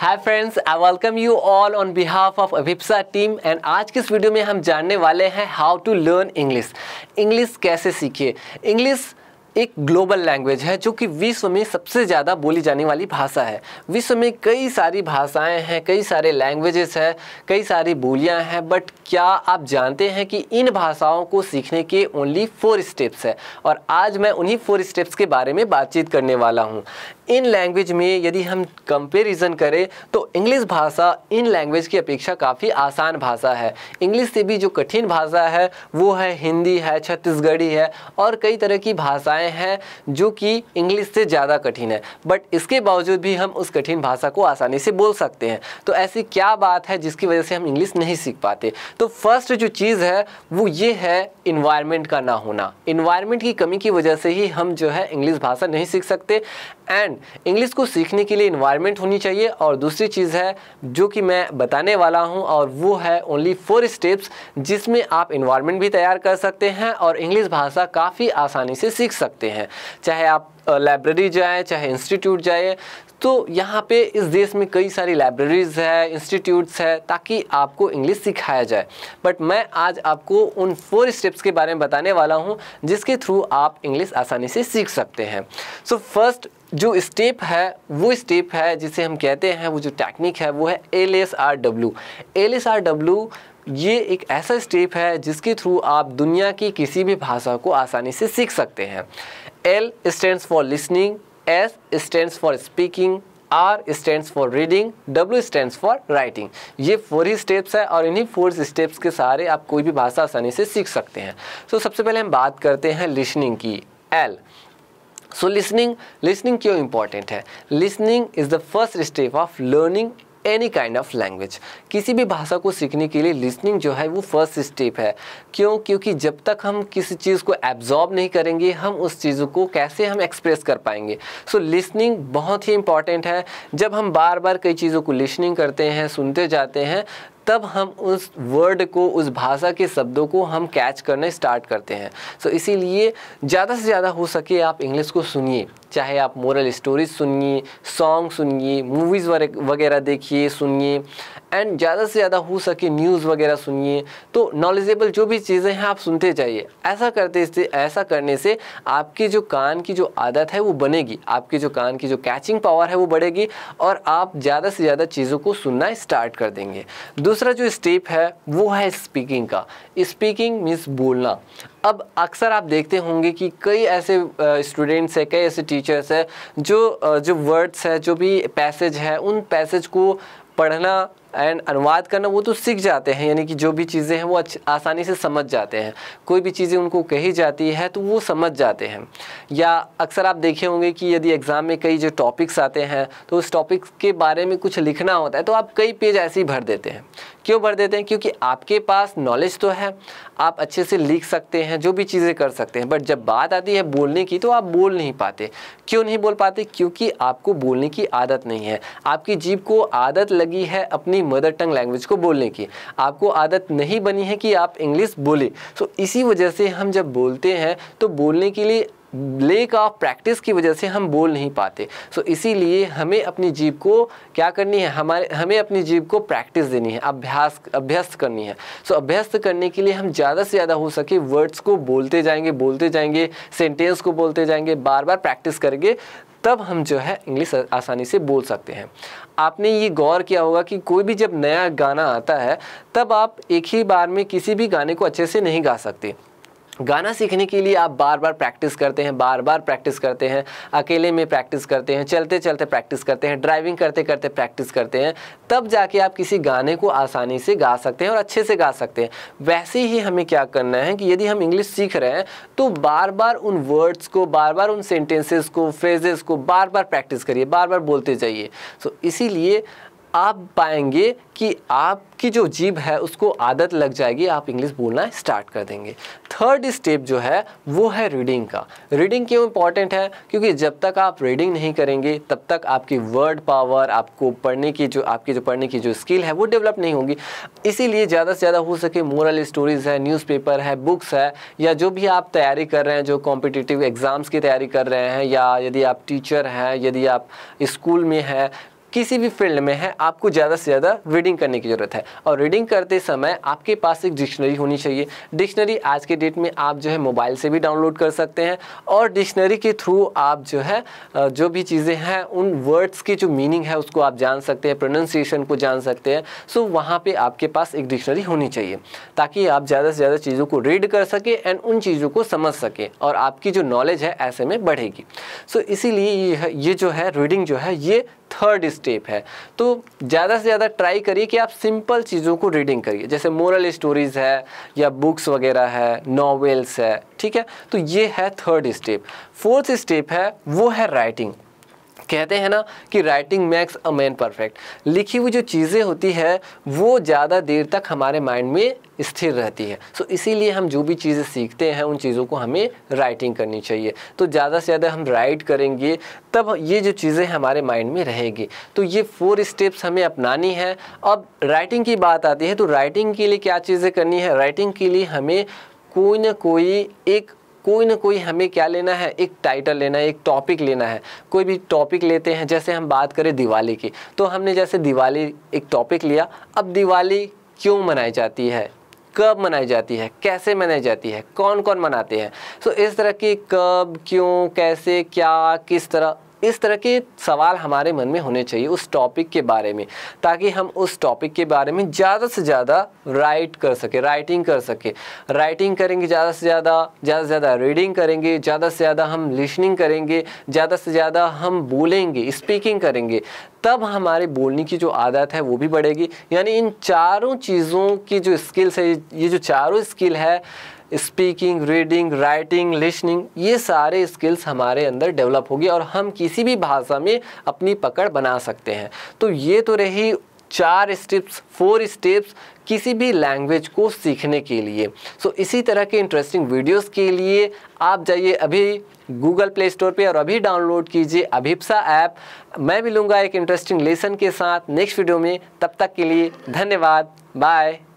hi friends I welcome you all on behalf of Abhipsa team and आज के इस video में हम जानने वाले हैं how to learn English English कैसे सीखिए इंग्लिश एक ग्लोबल लैंग्वेज है जो कि विश्व में सबसे ज़्यादा बोली जाने वाली भाषा है विश्व में कई सारी भाषाएं हैं कई सारे लैंग्वेजेस हैं कई सारी बोलियां हैं बट क्या आप जानते हैं कि इन भाषाओं को सीखने के ओनली फोर स्टेप्स है और आज मैं उन्हीं फोर स्टेप्स के बारे में बातचीत करने वाला हूँ इन लैंग्वेज में यदि हम कंपेरिजन करें तो इंग्लिश भाषा इन लैंग्वेज की अपेक्षा काफ़ी आसान भाषा है इंग्लिश से भी जो कठिन भाषा है वो है हिंदी है छत्तीसगढ़ी है और कई तरह की भाषाएं हैं जो कि इंग्लिश से ज़्यादा कठिन है बट इसके बावजूद भी हम उस कठिन भाषा को आसानी से बोल सकते हैं तो ऐसी क्या बात है जिसकी वजह से हम इंग्लिश नहीं सीख पाते तो फर्स्ट जो चीज़ है वो ये है इन्वायरमेंट का ना होना इन्वायरमेंट की कमी की वजह से ही हम जो है इंग्लिश भाषा नहीं सीख सकते एंड इंग्लिश को सीखने के लिए इन्वायरमेंट होनी चाहिए और दूसरी चीज़ है जो कि मैं बताने वाला हूँ और वो है ओनली फोर स्टेप्स जिसमें आप इन्वायरमेंट भी तैयार कर सकते हैं और इंग्लिश भाषा काफ़ी आसानी से सीख सकते हैं चाहे आप लाइब्रेरी जाए चाहे इंस्टीट्यूट जाए तो यहाँ पे इस देश में कई सारी लाइब्रेरीज़ है इंस्टीट्यूट्स है ताकि आपको इंग्लिश सिखाया जाए बट मैं आज आपको उन फोर स्टेप्स के बारे में बताने वाला हूँ जिसके थ्रू आप इंग्लिश आसानी से सीख सकते हैं सो फर्स्ट जो स्टेप है वो स्टेप है जिसे हम कहते हैं वो जो टेक्निक है वो है L S R W L S R W ये एक ऐसा स्टेप है जिसके थ्रू आप दुनिया की किसी भी भाषा को आसानी से सीख सकते हैं L stands for listening S stands for speaking R stands for reading W stands for writing ये फोर ही स्टेप्स है और इन्हीं फोर स्टेप्स के सहारे आप कोई भी भाषा आसानी से सीख सकते हैं तो so, सबसे पहले हम बात करते हैं लिसनिंग की एल सो लिसनिंग लिसनिंग क्यों इम्पॉर्टेंट है listening is the first step of learning any kind of language किसी भी भाषा को सीखने के लिए लिसनिंग जो है वो फर्स्ट स्टेप है क्यों क्योंकि जब तक हम किसी चीज़ को एब्जॉर्ब नहीं करेंगे हम उस चीज़ को कैसे हम एक्सप्रेस कर पाएंगे सो लिसनिंग बहुत ही इंपॉर्टेंट है जब हम बार बार कई चीज़ों को लिसनिंग करते हैं सुनते जाते हैं तब हम उस वर्ड को उस भाषा के शब्दों को हम कैच करने स्टार्ट करते हैं सो so, इसीलिए ज़्यादा से ज़्यादा हो सके आप इंग्लिश को सुनिए चाहे आप मोरल स्टोरीज सुनिए सॉन्ग सुनिए मूवीज़ वगैरह देखिए सुनिए एंड ज़्यादा से ज़्यादा हो सके न्यूज़ वगैरह सुनिए तो नॉलेजेबल जो भी चीज़ें हैं आप सुनते जाइए ऐसा करते से ऐसा करने से आपकी जो कान की जो आदत है वो बनेगी आपके जो कान की जो कैचिंग पावर है वो बढ़ेगी और आप ज़्यादा से ज़्यादा चीज़ों को सुनना स्टार्ट कर देंगे दूसरा जो स्टेप है वो है स्पीकिंग का स्पीकिंग मीन्स बोलना अब अक्सर आप देखते होंगे कि कई ऐसे स्टूडेंट्स हैं कई ऐसे टीचर्स हैं जो जो वर्ड्स है जो भी पैसेज है उन पैसेज को पढ़ना एंड अनुवाद करना वो तो सीख जाते हैं यानी कि जो भी चीज़ें हैं वो आसानी से समझ जाते हैं कोई भी चीज़ें उनको कही जाती है तो वो समझ जाते हैं या अक्सर आप देखे होंगे कि यदि एग्ज़ाम में कई जो टॉपिक्स आते हैं तो उस टॉपिक के बारे में कुछ लिखना होता है तो आप कई पेज ऐसे ही भर देते हैं क्यों भर देते हैं क्योंकि आपके पास नॉलेज तो है आप अच्छे से लिख सकते हैं जो भी चीज़ें कर सकते हैं बट जब बात आती है बोलने की तो आप बोल नहीं पाते क्यों नहीं बोल पाते क्योंकि आपको बोलने की आदत नहीं है आपकी जीभ को आदत लगी है अपनी अपनी मदर टंग लैंग्वेज को बोलने की आपको आदत नहीं बनी है कि आप इंग्लिश बोले सो इसी वजह से हम जब बोलते हैं तो बोलने के लिए लेक ऑफ प्रैक्टिस की वजह से हम बोल नहीं पाते सो so, इसीलिए हमें अपनी जीव को क्या करनी है हमारे हमें अपनी जीभ को प्रैक्टिस देनी है अभ्यास अभ्यस्त करनी है सो so, अभ्यस्त करने के लिए हम ज़्यादा से ज़्यादा हो सके वर्ड्स को बोलते जाएंगे बोलते जाएंगे सेंटेंस को बोलते जाएंगे बार बार प्रैक्टिस करेंगे तब हम जो है इंग्लिश आसानी से बोल सकते हैं आपने ये गौर किया होगा कि कोई भी जब नया गाना आता है तब आप एक ही बार में किसी भी गाने को अच्छे से नहीं गा सकते गाना सीखने के लिए आप बार बार प्रैक्टिस करते हैं बार बार प्रैक्टिस करते हैं अकेले में प्रैक्टिस करते हैं चलते चलते प्रैक्टिस करते हैं ड्राइविंग करते करते प्रैक्टिस करते हैं तब जाके आप किसी गाने को आसानी से गा सकते हैं और अच्छे से गा सकते हैं वैसे ही हमें क्या करना है कि यदि हम इंग्लिश सीख रहे हैं तो बार बार उन वर्ड्स को बार बार उन सेंटेंसेस को फ्रेजेस को बार बार प्रैक्टिस करिए बार बार बोलते जाइए सो so, इसीलिए आप पाएंगे कि आपकी जो जीभ है उसको आदत लग जाएगी आप इंग्लिश बोलना स्टार्ट कर देंगे थर्ड स्टेप जो है वो है रीडिंग का रीडिंग क्यों इम्पॉर्टेंट है क्योंकि जब तक आप रीडिंग नहीं करेंगे तब तक आपकी वर्ड पावर आपको पढ़ने की जो आपकी जो पढ़ने की जो स्किल है वो डेवलप नहीं होगी इसीलिए ज़्यादा से ज़्यादा हो सके मोरल स्टोरीज़ है न्यूज़पेपर है बुक्स है या जो भी आप तैयारी कर रहे हैं जो कॉम्पिटिटिव एग्ज़ाम्स की तैयारी कर रहे हैं या यदि आप टीचर हैं यदि आप स्कूल में हैं किसी भी फील्ड में है आपको ज़्यादा से ज़्यादा रीडिंग करने की ज़रूरत है और रीडिंग करते समय आपके पास एक डिक्शनरी होनी चाहिए डिक्शनरी आज के डेट में आप जो है मोबाइल से भी डाउनलोड कर सकते हैं और डिक्शनरी के थ्रू आप जो है जो भी चीज़ें हैं उन वर्ड्स की जो मीनिंग है उसको आप जान सकते हैं प्रोनाउंसिएशन को जान सकते हैं सो वहाँ पर आपके पास एक डिक्शनरी होनी चाहिए ताकि आप ज़्यादा से ज़्यादा चीज़ों को रीड कर सकें एंड उन चीज़ों को समझ सकें और आपकी जो नॉलेज है ऐसे में बढ़ेगी सो इसीलिए ये जो है रीडिंग जो है ये थर्ड स्टेप है तो ज़्यादा से ज़्यादा ट्राई करिए कि आप सिंपल चीज़ों को रीडिंग करिए जैसे मोरल स्टोरीज़ है या बुक्स वगैरह है नॉवेल्स है ठीक है तो ये है थर्ड स्टेप फोर्थ स्टेप है वो है राइटिंग कहते हैं ना कि writing makes a man perfect लिखी हुई जो चीज़ें होती है वो ज़्यादा देर तक हमारे माइंड में स्थिर रहती है सो so, इसीलिए हम जो भी चीज़ें सीखते हैं उन चीज़ों को हमें राइटिंग करनी चाहिए तो ज़्यादा से ज़्यादा हम राइट करेंगे तब ये जो चीज़ें हमारे माइंड में रहेगी तो ये फोर स्टेप्स हमें अपनानी है अब राइटिंग की बात आती है तो राइटिंग के लिए क्या चीज़ें करनी है राइटिंग के लिए हमें कोई ना कोई एक कोई ना कोई हमें क्या लेना है एक टाइटल लेना है एक टॉपिक लेना है कोई भी टॉपिक लेते हैं जैसे हम बात करें दिवाली की तो हमने जैसे दिवाली एक टॉपिक लिया अब दिवाली क्यों मनाई जाती है कब मनाई जाती है कैसे मनाई जाती है कौन कौन मनाते हैं सो so, इस तरह की कब क्यों कैसे क्या किस तरह इस तरह के सवाल हमारे मन में होने चाहिए उस टॉपिक के बारे में ताकि हम उस टॉपिक के बारे में ज़्यादा से ज़्यादा राइट कर सके राइटिंग कर सके राइटिंग करेंगे ज़्यादा से ज़्यादा ज़्यादा से ज़्यादा रीडिंग करेंगे ज़्यादा से ज़्यादा हम लिसनिंग करेंगे ज़्यादा से ज़्यादा हम बोलेंगे स्पीकिंग करेंगे तब हमारे बोलने की जो आदत है वो भी बढ़ेगी यानी इन चारों चीज़ों की जो स्किल्स है ये जो चारों स्किल है स्पीकिंग रीडिंग राइटिंग लिसनिंग ये सारे स्किल्स हमारे अंदर डेवलप होगी और हम किसी भी भाषा में अपनी पकड़ बना सकते हैं तो ये तो रही चार स्टेप्स फोर स्टेप्स किसी भी लैंग्वेज को सीखने के लिए सो so, इसी तरह के इंटरेस्टिंग वीडियोस के लिए आप जाइए अभी गूगल प्ले स्टोर पे और अभी डाउनलोड कीजिए अभिप्सा ऐप मैं मिलूँगा एक इंटरेस्टिंग लेसन के साथ नेक्स्ट वीडियो में तब तक के लिए धन्यवाद बाय